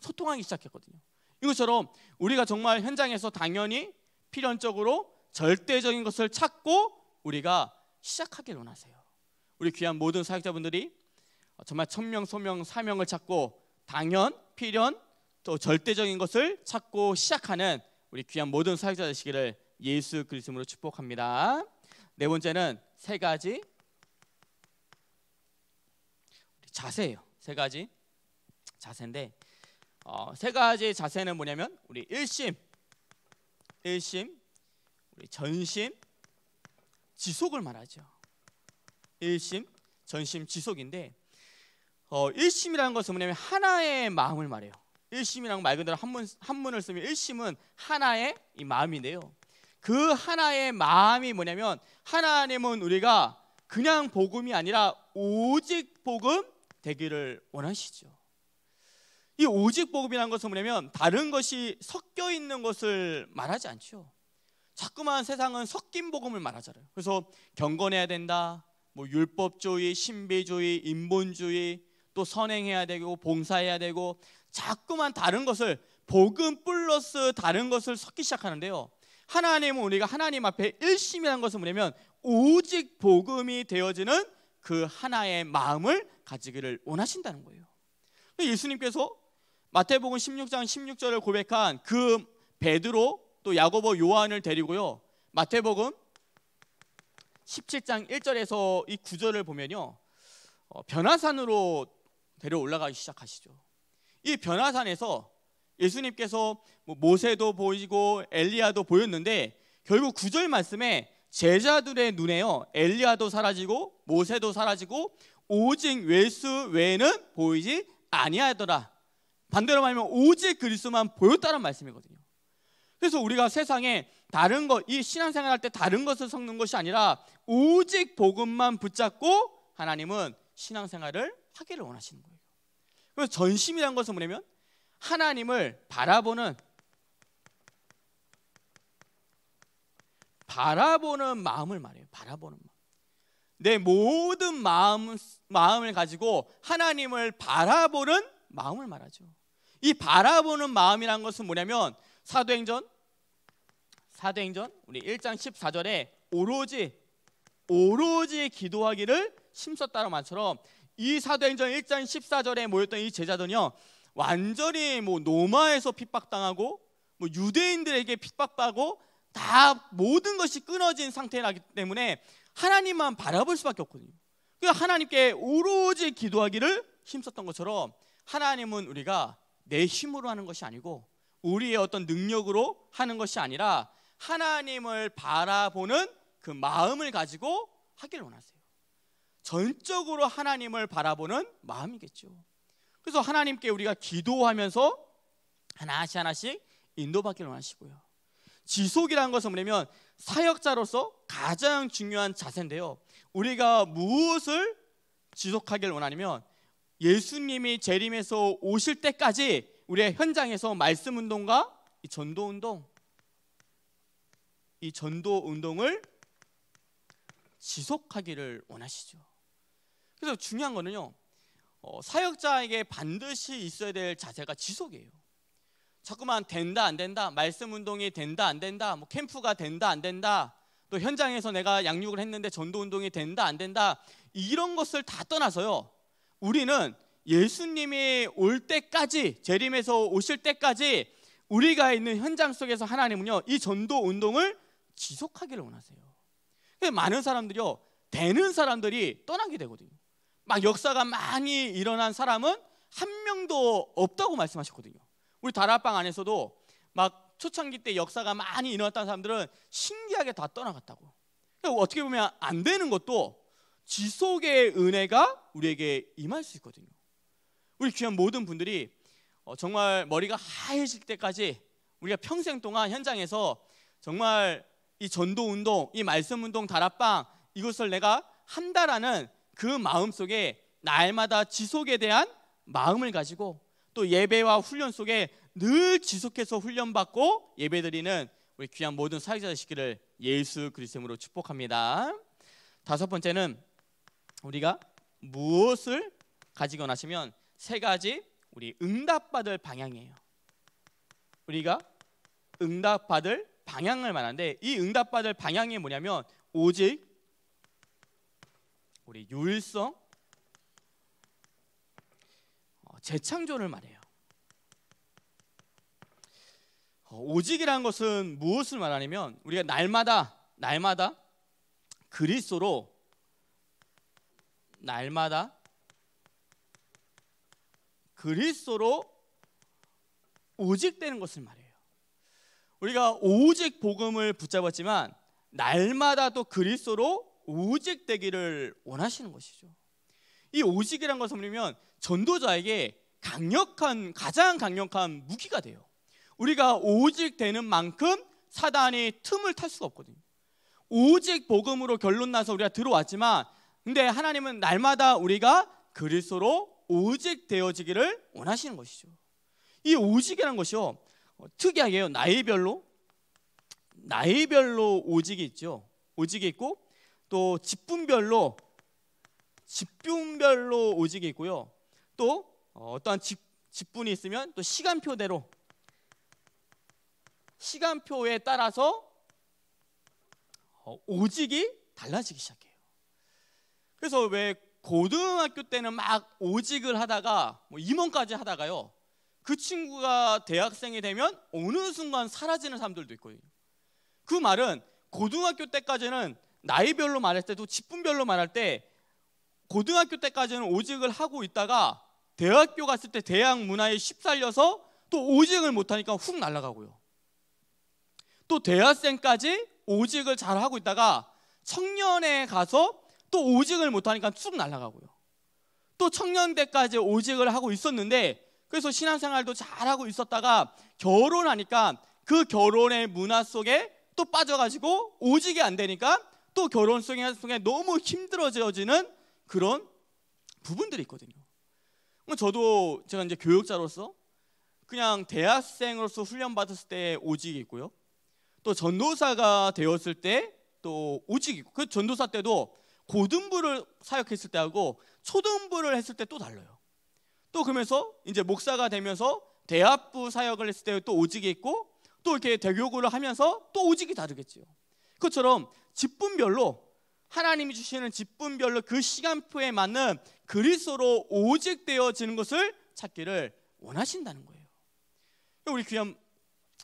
소통하기 시작했거든요. 이것처럼 우리가 정말 현장에서 당연히 필연적으로 절대적인 것을 찾고 우리가 시작하길 원하세요. 우리 귀한 모든 사역자분들이 정말 천명, 소명, 사명을 찾고 당연 필연 또 절대적인 것을 찾고 시작하는 우리 귀한 모든 사역자 되시기를 예수 그리스도로 축복합니다. 네 번째는 세 가지 자세예요. 세 가지 자세인데 어, 세 가지 자세는 뭐냐면 우리 일심, 일심, 우리 전심, 지속을 말하죠. 일심, 전심, 지속인데 어, 일심이라는 것은 뭐냐면 하나의 마음을 말해요. 일심이란 말 그대로 한문 한문을 쓰면 일심은 하나의 이 마음인데요. 그 하나의 마음이 뭐냐면 하나님은 우리가 그냥 복음이 아니라 오직 복음 되기를 원하시죠. 이 오직 복음이라는 것은 뭐냐면 다른 것이 섞여 있는 것을 말하지 않죠. 자꾸만 세상은 섞인 복음을 말하잖아요. 그래서 경건해야 된다. 뭐 율법주의, 신비주의, 인본주의, 또 선행해야 되고 봉사해야 되고 자꾸만 다른 것을 복음 플러스 다른 것을 섞기 시작하는데요. 하나님은 우리가 하나님 앞에 일심이라는 것은 뭐냐면 오직 복음이 되어지는 그 하나의 마음을 가지기를 원하신다는 거예요. 예수님께서 마태복음 16장 16절을 고백한 그 베드로 또 야고보 요한을 데리고요. 마태복음 17장 1절에서 이 구절을 보면요. 어, 변화산으로 데려 올라가기 시작하시죠. 이 변화산에서 예수님께서 뭐 모세도 보이고 엘리야도 보였는데 결국 구절 말씀에 제자들의 눈에요. 엘리야도 사라지고 모세도 사라지고 오직 외수 외에는 보이지 아니하더라. 반대로 말하면 오직 그리스도만 보였다는 말씀이거든요. 그래서 우리가 세상에 다른 것, 이 신앙생활 할 때 다른 것을 섞는 것이 아니라 오직 복음만 붙잡고 하나님은 신앙생활을 하기를 원하시는 거예요. 그래서 전심이란 것은 뭐냐면 하나님을 바라보는 바라보는 마음을 말해요. 바라보는 마음. 내 모든 마음 마음을 가지고 하나님을 바라보는 마음을 말하죠. 이 바라보는 마음이란 것은 뭐냐면 사도행전 사도행전 우리 1장 14절에 오로지 오로지 기도하기를 심썼다는 말처럼 이 사도행전 1장 14절에 모였던 이 제자들은요 완전히 뭐 노마에서 핍박당하고 뭐 유대인들에게 핍박받고 다 모든 것이 끊어진 상태라기 때문에 하나님만 바라볼 수밖에 없거든요. 그 하나님께 오로지 기도하기를 힘썼던 것처럼 하나님은 우리가 내 힘으로 하는 것이 아니고 우리의 어떤 능력으로 하는 것이 아니라 하나님을 바라보는 그 마음을 가지고 하길 원하세요. 전적으로 하나님을 바라보는 마음이겠죠. 그래서 하나님께 우리가 기도하면서 하나씩 하나씩 인도받기를 원하시고요. 지속이라는 것은 뭐냐면 사역자로서 가장 중요한 자세인데요. 우리가 무엇을 지속하길 원하냐면 예수님이 재림에서 오실 때까지 우리의 현장에서 말씀 운동과 이 전도 운동 이 전도 운동을 지속하기를 원하시죠. 그래서 중요한 거는요. 어, 사역자에게 반드시 있어야 될 자세가 지속이에요. 자꾸만 된다 안 된다 말씀 운동이 된다 안 된다 뭐 캠프가 된다 안 된다 또 현장에서 내가 양육을 했는데 전도 운동이 된다 안 된다 이런 것을 다 떠나서요 우리는 예수님이 올 때까지 재림에서 오실 때까지 우리가 있는 현장 속에서 하나님은요 이 전도 운동을 지속하기를 원하세요 많은 사람들이요 되는 사람들이 떠나게 되거든요 막 역사가 많이 일어난 사람은 한 명도 없다고 말씀하셨거든요. 우리 다락방 안에서도 막 초창기 때 역사가 많이 일어났던 사람들은 신기하게 다 떠나갔다고. 그러니까 어떻게 보면 안 되는 것도 지속의 은혜가 우리에게 임할 수 있거든요. 우리 귀한 모든 분들이 어, 정말 머리가 하얘질 때까지 우리가 평생 동안 현장에서 정말 이 전도 운동, 이 말씀 운동, 다락방 이것을 내가 한다라는 그 마음 속에 날마다 지속에 대한 마음을 가지고 또 예배와 훈련 속에 늘 지속해서 훈련받고 예배드리는 우리 귀한 모든 사역자 시기를 예수 그리스도로 축복합니다. 다섯 번째는 우리가 무엇을 가지거나 시면세 가지 우리 응답받을 방향이에요. 우리가 응답받을 방향을 말하는데 이 응답받을 방향이 뭐냐면 오직 우리 유일성 어, 재창조를 말해요. 어, 오직이라는 것은 무엇을 말하냐면 우리가 날마다 날마다 그리스도로 날마다 그리스도로 오직되는 것을 말해요. 우리가 오직 복음을 붙잡았지만 날마다 또 그리스도로 오직 되기를 원하시는 것이죠. 이 오직이란 것은 뭐면 전도자에게 강력한 가장 강력한 무기가 돼요. 우리가 오직 되는 만큼 사단이 틈을 탈 수가 없거든요. 오직 복음으로 결론 나서 우리가 들어왔지만 근데 하나님은 날마다 우리가 그리스도로 오직 되어지기를 원하시는 것이죠. 이 오직이라는 것이요. 특이하게요. 나이별로 나이별로 오직이 있죠. 오직이 있고 또 직분별로 직분별로 오직이 있고요. 또 어, 어떠한 직, 직분이 있으면 또 시간표대로 시간표에 따라서 어, 오직이 달라지기 시작해요. 그래서 왜 고등학교 때는 막 오직을 하다가 뭐 임원까지 하다가요. 그 친구가 대학생이 되면 어느 순간 사라지는 사람들도 있거든요. 그 말은 고등학교 때까지는 나이별로 말할 때도 직분별로 말할 때 고등학교 때까지는 오직을 하고 있다가 대학교 갔을 때 대학 문화에 휩살려서또 오직을 못하니까 훅 날아가고요. 또 대학생까지 오직을 잘 하고 있다가 청년에 가서 또 오직을 못하니까 쑥 날아가고요. 또 청년대까지 오직을 하고 있었는데 그래서 신앙생활도 잘하고 있었다가 결혼하니까 그 결혼의 문화 속에 또 빠져가지고 오직이 안 되니까 또 결혼 속에 너무 힘들어져지는 그런 부분들이 있거든요. 저도 제가 이제 교육자로서 그냥 대학생으로서 훈련받았을 때 오직이 있고요. 또 전도사가 되었을 때 또 오직이 있고 그 전도사 때도 고등부를 사역했을 때하고 초등부를 했을 때 또 달라요. 또 그러면서 이제 목사가 되면서 대학부 사역을 했을 때 또 오직이 있고 또 이렇게 대교구를 하면서 또 오직이 다르겠지요. 그처럼 직분별로 하나님이 주시는 직분별로 그 시간표에 맞는 그리스도로 오직 되어지는 것을 찾기를 원하신다는 거예요. 그러니까 우리 귀한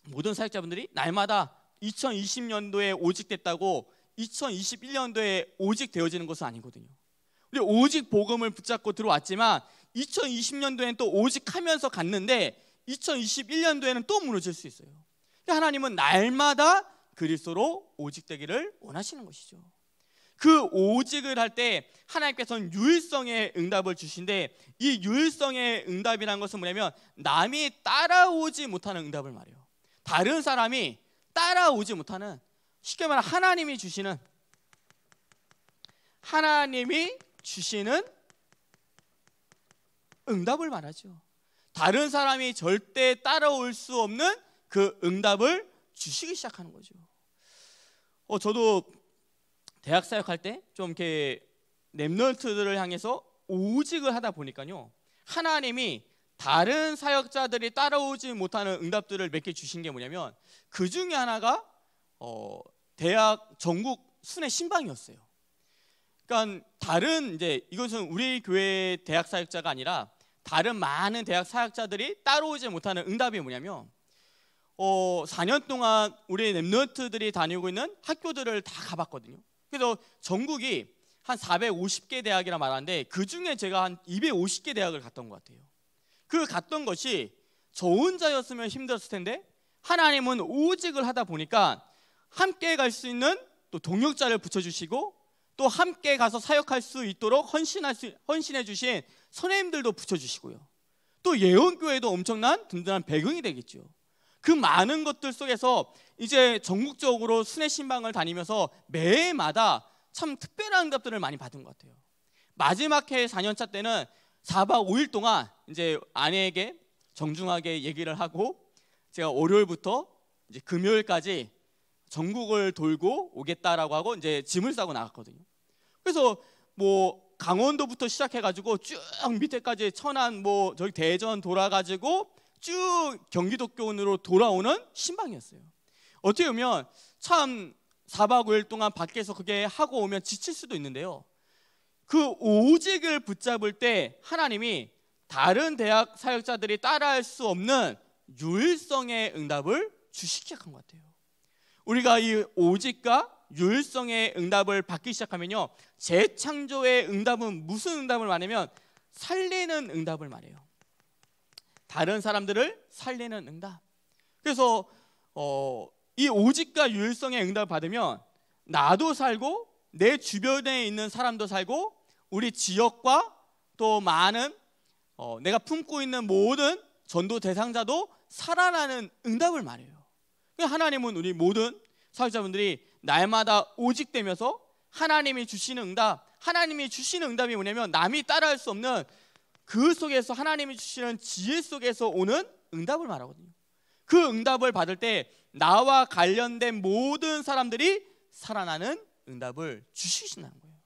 모든 사역자분들이 날마다 2020년도에 오직됐다고 2021년도에 오직되어지는 것은 아니거든요. 우리 오직 복음을 붙잡고 들어왔지만 2020년도에는 또 오직하면서 갔는데 2021년도에는 또 무너질 수 있어요. 하나님은 날마다 그리스도로 오직되기를 원하시는 것이죠. 그 오직을 할 때 하나님께서는 유일성의 응답을 주신데 이 유일성의 응답이란 것은 뭐냐면 남이 따라오지 못하는 응답을 말해요. 다른 사람이 따라오지 못하는 쉽게 말하면 하나님이 주시는 하나님이 주시는 응답을 말하죠. 다른 사람이 절대 따라올 수 없는 그 응답을 주시기 시작하는 거죠. 어 저도 대학 사역할 때 좀 이렇게 렘넌트들을 향해서 오직을 하다 보니까요. 하나님이 다른 사역자들이 따라오지 못하는 응답들을 몇 개 주신 게 뭐냐면 그 중에 하나가 어 대학 전국 순회 신방이었어요. 그러니까 다른 이제 이것은 우리 교회 대학 사역자가 아니라 다른 많은 대학 사역자들이 따라오지 못하는 응답이 뭐냐면 어, 4년 동안 우리 랩런트들이 다니고 있는 학교들을 다 가봤거든요. 그래서 전국이 한 450개 대학이라 말하는데 그 중에 제가 한 250개 대학을 갔던 것 같아요. 그 갔던 것이 저 혼자였으면 힘들었을 텐데 하나님은 오직을 하다 보니까 함께 갈 수 있는 또 동역자를 붙여주시고 또 함께 가서 사역할 수 있도록 헌신할 수, 헌신해주신 선생님들도 붙여주시고요. 또예원교회도 엄청난 든든한 배경이 되겠죠. 그 많은 것들 속에서 이제 전국적으로 순회 신방을 다니면서 매해마다 참 특별한 응답들을 많이 받은 것 같아요. 마지막 해 4년차 때는 4박 5일 동안 이제 아내에게 정중하게 얘기를 하고 제가 월요일부터 이제 금요일까지 전국을 돌고 오겠다라고 하고 이제 짐을 싸고 나갔거든요. 그래서 뭐 강원도부터 시작해가지고 쭉 밑에까지 천안 뭐 저기 대전 돌아가지고 쭉 경기도교원으로 돌아오는 신방이었어요. 어떻게 보면 참 4박 5일 동안 밖에서 그게 하고 오면 지칠 수도 있는데요. 그 오직을 붙잡을 때 하나님이 다른 대학 사역자들이 따라할 수 없는 유일성의 응답을 주시기 시작한 것 같아요. 우리가 이 오직과 유일성의 응답을 받기 시작하면요. 재창조의 응답은 무슨 응답을 말하면 살리는 응답을 말해요. 다른 사람들을 살리는 응답. 그래서 어, 이 오직과 유일성의 응답을 받으면 나도 살고 내 주변에 있는 사람도 살고 우리 지역과 또 많은 어, 내가 품고 있는 모든 전도 대상자도 살아나는 응답을 말해요. 하나님은 우리 모든 사역자분들이 날마다 오직되면서 하나님이 주시는 응답, 하나님이 주시는 응답이 뭐냐면 남이 따라할 수 없는 그 속에서 하나님이 주시는 지혜 속에서 오는 응답을 말하거든요. 그 응답을 받을 때 나와 관련된 모든 사람들이 살아나는 응답을 주시신다는 거예요.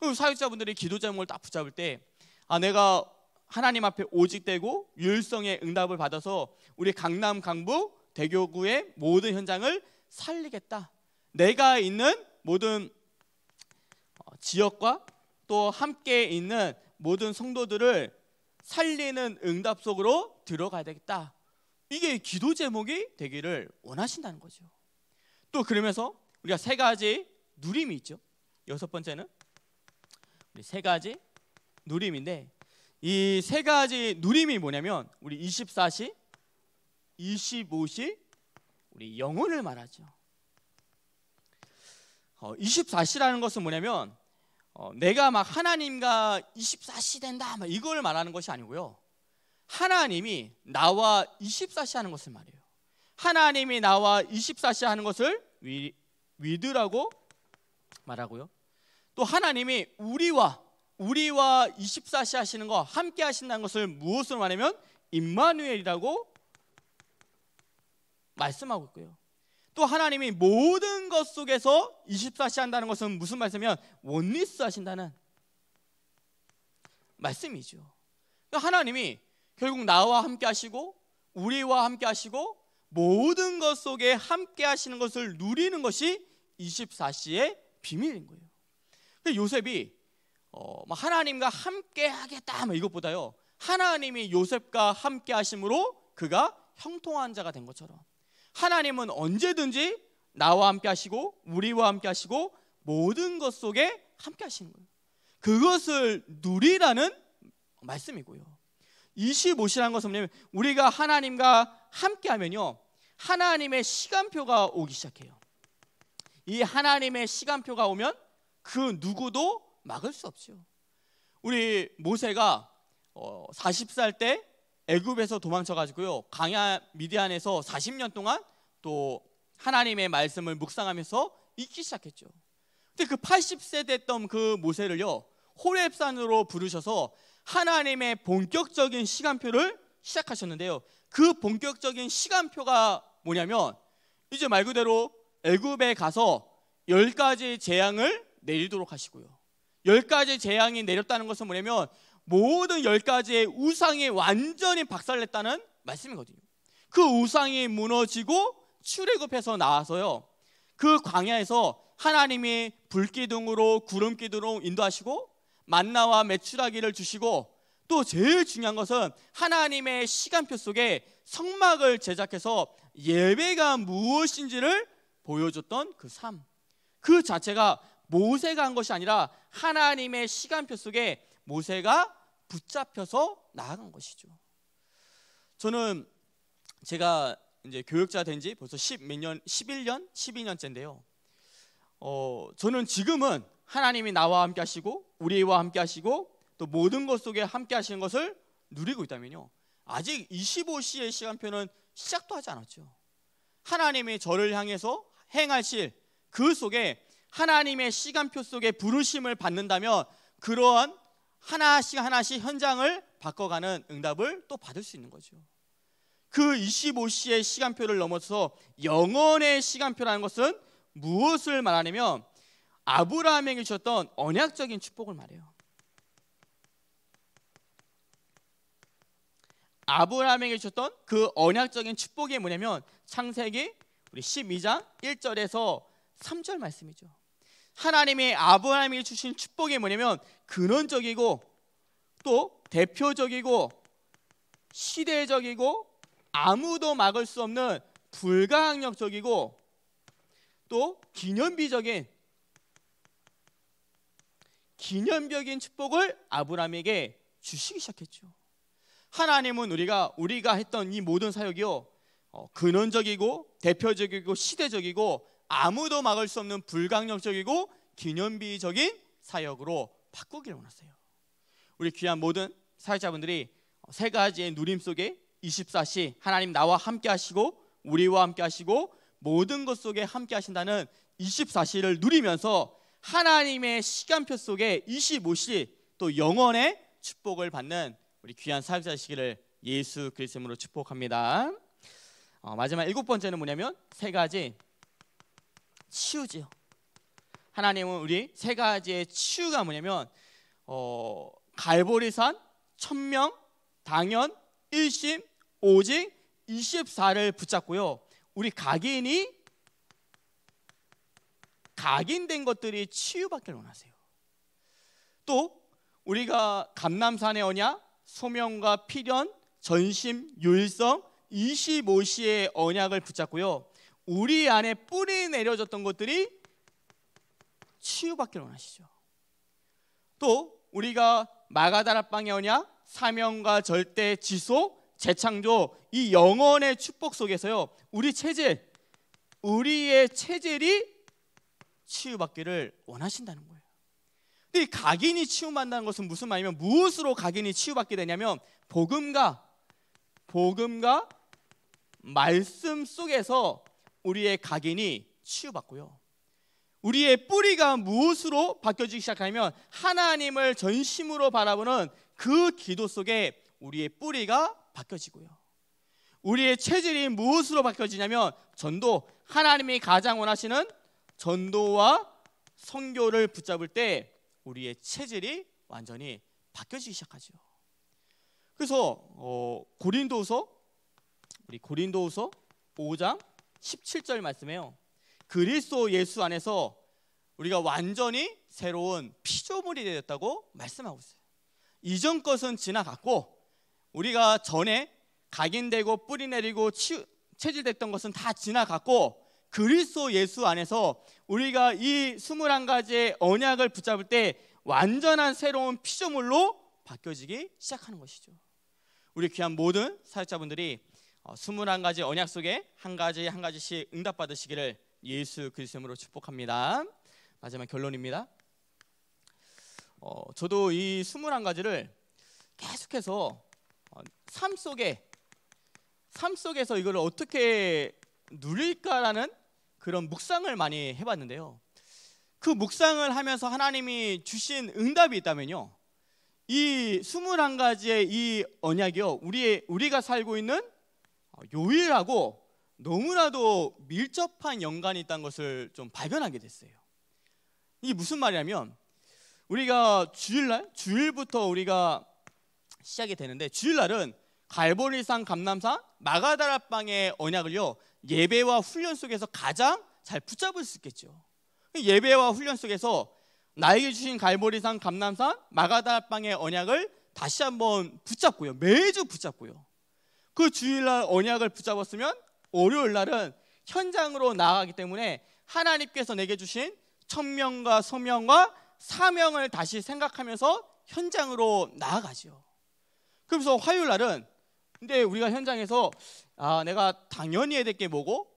그럼 사역자분들이 기도 제목을 딱 붙잡을 때 아, 내가 하나님 앞에 오직되고 율성의 응답을 받아서 우리 강남 강북 대교구의 모든 현장을 살리겠다. 내가 있는 모든 어, 지역과 또 함께 있는 모든 성도들을 살리는 응답 속으로 들어가야 되겠다. 이게 기도 제목이 되기를 원하신다는 거죠. 또 그러면서 우리가 세 가지 누림이 있죠. 여섯 번째는 우리 세 가지 누림인데 이 세 가지 누림이 뭐냐면 우리 24시 25시 우리 영혼을 말하죠. 어, 24시라는 것은 뭐냐면 어, 내가 막 하나님과 24시 된다 막 이걸 말하는 것이 아니고요. 하나님이 나와 24시 하는 것을 말해요. 하나님이 나와 24시 하는 것을 위, 위드라고 말하고요. 또 하나님이 우리와 우리와 24시 하시는 거 함께 하신다는 것을 무엇으로 말하면 임마누엘이라고 말씀하고 있고요. 또 하나님이 모든 것 속에서 24시 한다는 것은 무슨 말씀이면 원리스 하신다는 말씀이죠. 그러니까 하나님이 결국 나와 함께 하시고 우리와 함께 하시고 모든 것 속에 함께 하시는 것을 누리는 것이 24시의 비밀인 거예요. 그 요셉이 어, 뭐 하나님과 함께 하겠다 뭐 이것보다요. 하나님이 요셉과 함께 하심으로 그가 형통한 자가 된 것처럼 하나님은 언제든지 나와 함께 하시고 우리와 함께 하시고 모든 것 속에 함께 하시는 거예요. 그것을 누리라는 말씀이고요. 25시라는 것은 뭐냐면 우리가 하나님과 함께 하면요. 하나님의 시간표가 오기 시작해요. 이 하나님의 시간표가 오면 그 누구도 막을 수 없죠. 우리 모세가 40살 어, 때 애굽에서 도망쳐 가지고요. 강야 미디안에서 40년 동안 또 하나님의 말씀을 묵상하면서 읽기 시작했죠. 근데 그 80세 됐던 그 모세를요. 호렙산으로 부르셔서 하나님의 본격적인 시간표를 시작하셨는데요. 그 본격적인 시간표가 뭐냐면 이제 말 그대로 애굽에 가서 열 가지 재앙을 내리도록 하시고요. 열 가지 재앙이 내렸다는 것은 뭐냐면 모든 열 가지의 우상이 완전히 박살냈다는 말씀이거든요. 그 우상이 무너지고 출애굽해서 나와서요. 그 광야에서 하나님이 불기둥으로 구름기둥으로 인도하시고 만나와 메추라기를 주시고 또 제일 중요한 것은 하나님의 시간표 속에 성막을 제작해서 예배가 무엇인지를 보여줬던 그 삶. 그 자체가 모세가 한 것이 아니라 하나님의 시간표 속에 모세가 붙잡혀서 나아간 것이죠. 저는 제가 이제 교육자 된지 벌써 10몇 년, 11년, 12년째인데요. 어, 저는 지금은 하나님이 나와 함께 하시고 우리와 함께 하시고 또 모든 것 속에 함께 하시는 것을 누리고 있다면요. 아직 25시의 시간표는 시작도 하지 않았죠. 하나님이 저를 향해서 행하실 그 속에 하나님의 시간표 속에 부르심을 받는다면 그러한 하나씩 하나씩 현장을 바꿔가는 응답을 또 받을 수 있는 거죠. 그 25시의 시간표를 넘어서 영원의 시간표라는 것은 무엇을 말하냐면 아브라함에게 주셨던 언약적인 축복을 말해요. 아브라함에게 주셨던 그 언약적인 축복이 뭐냐면 창세기 우리 12장 1절에서 3절 말씀이죠. 하나님의 아브라함이 주신 축복이 뭐냐면 근원적이고 또 대표적이고 시대적이고 아무도 막을 수 없는 불가항력적이고 또 기념비적인 기념적인 축복을 아브라함에게 주시기 시작했죠. 하나님은 우리가 우리가 했던 이 모든 사역이요 어, 근원적이고 대표적이고 시대적이고 아무도 막을 수 없는 불강력적이고 기념비적인 사역으로 바꾸기를 원하세요. 우리 귀한 모든 사역자분들이 세 가지의 누림 속에 24시 하나님 나와 함께 하시고 우리와 함께 하시고 모든 것 속에 함께 하신다는 24시를 누리면서 하나님의 시간표 속에 25시 또 영원의 축복을 받는 우리 귀한 사역자시기를 예수 그리스도로 축복합니다. 어, 마지막 일곱 번째는 뭐냐면 세 가지 치유지 하나님은 우리 세 가지의 치유가 뭐냐면 어, 갈보리산, 천명, 당연, 일심, 오직 24를 붙잡고요. 우리 각인이 각인된 것들이 치유받길 원하세요. 또 우리가 감남산의 언약, 소명과 필연, 전심, 유일성 25시의 언약을 붙잡고요. 우리 안에 뿌리 내려졌던 것들이 치유받기를 원하시죠. 또 우리가 마가다라빵의 언약, 사명과 절대 지속, 재창조 이 영원의 축복 속에서요. 우리 체질, 우리의 체질이 치유받기를 원하신다는 거예요. 근데 이 각인이 치유받는 것은 무슨 말이면 무엇으로 각인이 치유받게 되냐면 복음과 복음과 말씀 속에서 우리의 각인이 치유받고요. 우리의 뿌리가 무엇으로 바뀌어지기 시작하면 하나님을 전심으로 바라보는 그 기도 속에 우리의 뿌리가 바뀌어지고요. 우리의 체질이 무엇으로 바뀌어지냐면 전도 하나님이 가장 원하시는 전도와 성교를 붙잡을 때 우리의 체질이 완전히 바뀌어지기 시작하죠. 그래서 어, 고린도서 우리 고린도서 5장 17절 말씀에요. 그리스도 예수 안에서 우리가 완전히 새로운 피조물이 되었다고 말씀하고 있어요. 이전 것은 지나갔고 우리가 전에 각인되고 뿌리 내리고 치, 체질됐던 것은 다 지나갔고 그리스도 예수 안에서 우리가 이 21가지의 언약을 붙잡을 때 완전한 새로운 피조물로 바뀌어지기 시작하는 것이죠. 우리 귀한 모든 사역자분들이 2 어, 1 가지 언약 속에 한 가지 한 가지씩 응답받으시기를 예수 그리스도로 축복합니다. 마지막 결론입니다. 어, 저도 이스물 가지를 계속해서 어, 삶 속에 삶 속에서 이걸 어떻게 누릴까라는 그런 묵상을 많이 해봤는데요. 그 묵상을 하면서 하나님이 주신 응답이 있다면요. 이 21가지의 이 언약이요. 우리 우리가 살고 있는 어, 요일하고 너무나도 밀접한 연관이 있다는 것을 좀 발견하게 됐어요. 이게 무슨 말이냐면 우리가 주일날 주일부터 우리가 시작이 되는데 주일날은 갈보리산 감남산 마가다라빵의 언약을요 예배와 훈련 속에서 가장 잘 붙잡을 수 있겠죠. 그 예배와 훈련 속에서 나에게 주신 갈보리산 감남산 마가다라빵의 언약을 다시 한번 붙잡고요 매주 붙잡고요 그 주일날 언약을 붙잡았으면 월요일 날은 현장으로 나아가기 때문에 하나님께서 내게 주신 천명과 소명과 사명을 다시 생각하면서 현장으로 나아가죠. 그래서 화요일 날은 근데 우리가 현장에서 아 내가 당연히 해야 될 게 뭐고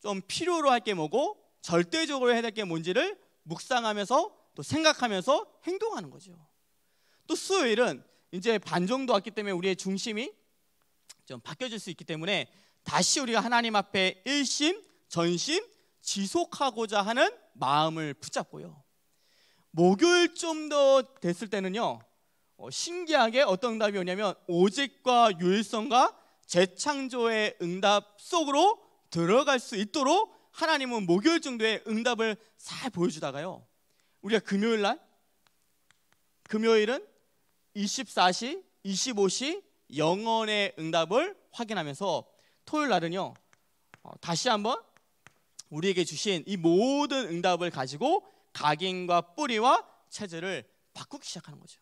좀 필요로 할 게 뭐고 절대적으로 해야 될 게 뭔지를 묵상하면서 또 생각하면서 행동하는 거죠. 또 수요일은 이제 반 정도 왔기 때문에 우리의 중심이 좀 바뀌어질 수 있기 때문에 다시 우리가 하나님 앞에 일심, 전심 지속하고자 하는 마음을 붙잡고요. 목요일 좀 더 됐을 때는요. 어, 신기하게 어떤 응답이 오냐면 오직과 유일성과 재창조의 응답 속으로 들어갈 수 있도록 하나님은 목요일 정도의 응답을 잘 보여주다가요. 우리가 금요일 날 금요일은 24시, 25시, 영원의 응답을 확인하면서 토요일 날은요 어, 다시 한번 우리에게 주신 이 모든 응답을 가지고 각인과 뿌리와 체제를 바꾸기 시작하는 거죠.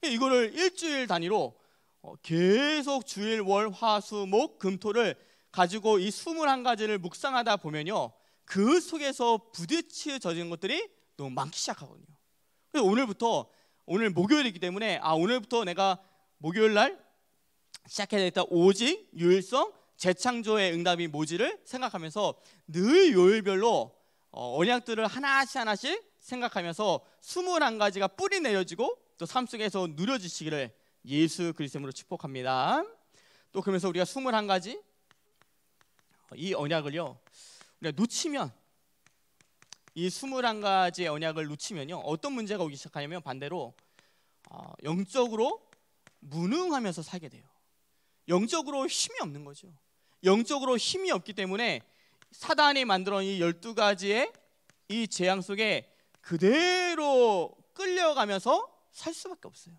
그러니까 이거를 일주일 단위로 어, 계속 주일 월화수목 금토를 가지고 이 21가지를 묵상하다 보면요. 그 속에서 부딪혀져진 것들이 너무 많기 시작하거든요. 그래서 오늘부터 오늘 목요일이기 때문에 아 오늘부터 내가 목요일 날 시작해야 되겠다. 오직 유일성 재창조의 응답이 뭐지를 생각하면서 늘 요일별로 어, 언약들을 하나씩 하나씩 생각하면서 21가지가 뿌리 내려지고 또 삶 속에서 누려지시기를 예수 그리스도로 축복합니다. 또 그러면서 우리가 21가지 이 언약을요. 우리가 놓치면 이 21가지의 언약을 놓치면요. 어떤 문제가 오기 시작하냐면 반대로 어, 영적으로 무능하면서 살게 돼요. 영적으로 힘이 없는 거죠. 영적으로 힘이 없기 때문에 사단이 만들어이 12가지의 이 재앙 속에 그대로 끌려가면서 살 수밖에 없어요.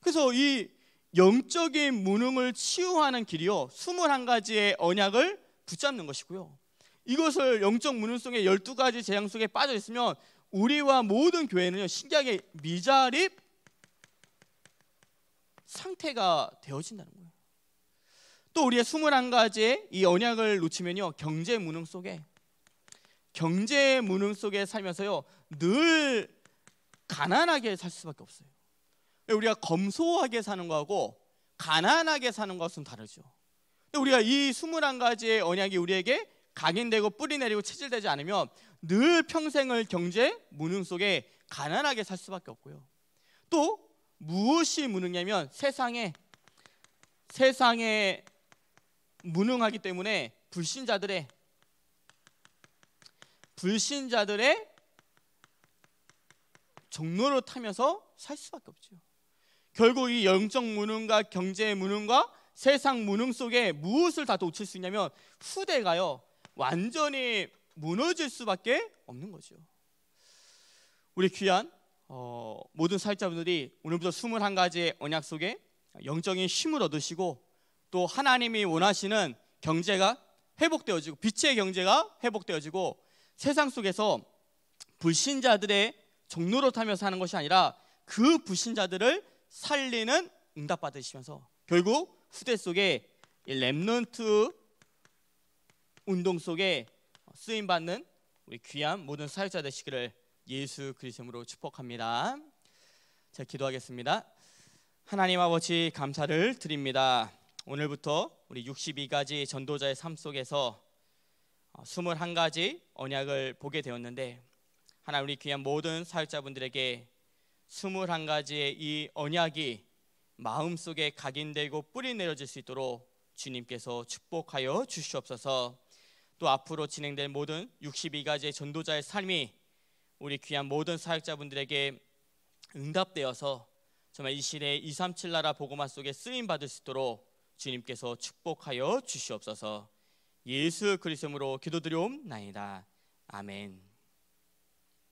그래서 이 영적인 무능을 치유하는 길이요. 21가지의 언약을 붙잡는 것이고요. 이것을 영적 무능 속에 12가지 재앙 속에 빠져 있으면 우리와 모든 교회는요. 신기하게 미자립 상태가 되어진다는 거예요. 또 우리의 21가지의 이 언약을 놓치면요. 경제 무능 속에 경제 무능 속에 살면서요. 늘 가난하게 살 수밖에 없어요. 우리가 검소하게 사는 거하고 가난하게 사는 것은 다르죠. 우리가 이 21가지의 언약이 우리에게 각인되고 뿌리 내리고 체질되지 않으면 늘 평생을 경제 무능 속에 가난하게 살 수밖에 없고요. 또 무엇이 무능냐면 세상에 세상에 무능하기 때문에 불신자들의 불신자들의 정로를 타면서 살 수밖에 없죠. 결국 이 영적 무능과 경제 무능과 세상 무능 속에 무엇을 다 놓칠 수 있냐면 후대가요 완전히 무너질 수밖에 없는 거죠. 우리 귀한 어, 모든 사자분들이 오늘부터 21가지의 언약 속에 영적인 힘을 얻으시고 또 하나님이 원하시는 경제가 회복되어지고 빛의 경제가 회복되어지고 세상 속에서 불신자들의 종로로 타면서하는 것이 아니라 그 불신자들을 살리는 응답 받으시면서 결국 후대 속에 렘넌트 운동 속에 쓰임 받는 우리 귀한 모든 사역자 되시기를 예수 그리스도로 축복합니다. 제가 기도하겠습니다. 하나님 아버지 감사를 드립니다. 오늘부터 우리 62가지 전도자의 삶 속에서 21가지 어, 언약을 보게 되었는데 하나 우리 귀한 모든 사역자분들에게 21가지의 이 언약이 마음속에 각인되고 뿌리 내려질 수 있도록 주님께서 축복하여 주시옵소서. 또 앞으로 진행될 모든 62가지의 전도자의 삶이 우리 귀한 모든 사역자분들에게 응답되어서 정말 이 시대의 237 나라 보고만 속에 쓰임 받을 수 있도록 주님께서 축복하여 주시옵소서. 예수 그리스도로 기도드려옵나이다. 아멘.